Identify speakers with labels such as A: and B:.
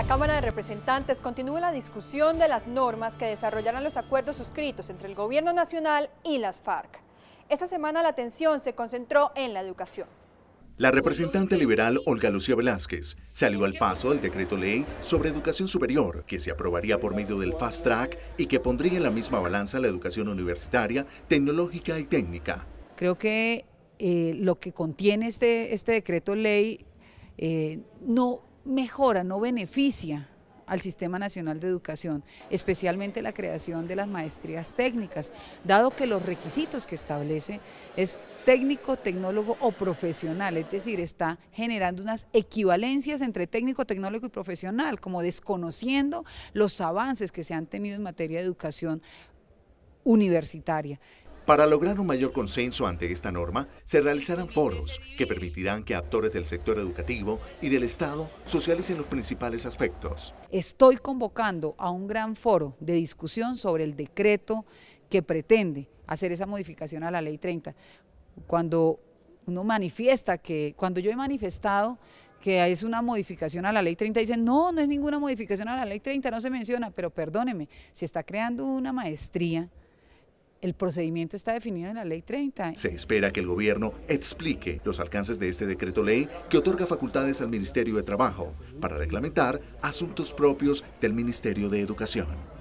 A: la Cámara de Representantes continúa la discusión de las normas que desarrollarán los acuerdos suscritos entre el Gobierno Nacional y las FARC. Esta semana la atención se concentró en
B: la educación. La representante liberal Olga Lucía Velázquez salió al paso del decreto ley sobre educación superior que se aprobaría por medio del Fast Track y que pondría en la misma balanza la educación universitaria, tecnológica y técnica.
A: Creo que eh, lo que contiene este, este decreto ley eh, no mejora, no beneficia al Sistema Nacional de Educación, especialmente la creación de las maestrías técnicas, dado que los requisitos que establece es técnico, tecnólogo o profesional, es decir, está generando unas equivalencias entre técnico, tecnólogo y profesional, como desconociendo los avances que se han tenido en materia de educación universitaria.
B: Para lograr un mayor consenso ante esta norma, se realizarán foros que permitirán que actores del sector educativo y del Estado socialicen los principales aspectos.
A: Estoy convocando a un gran foro de discusión sobre el decreto que pretende hacer esa modificación a la Ley 30. Cuando uno manifiesta que, cuando yo he manifestado que es una modificación a la ley 30, dicen, no, no es ninguna modificación a la ley 30, no se menciona, pero perdóneme, se está creando una maestría el procedimiento está definido en la Ley 30.
B: Se espera que el gobierno explique los alcances de este decreto ley que otorga facultades al Ministerio de Trabajo para reglamentar asuntos propios del Ministerio de Educación.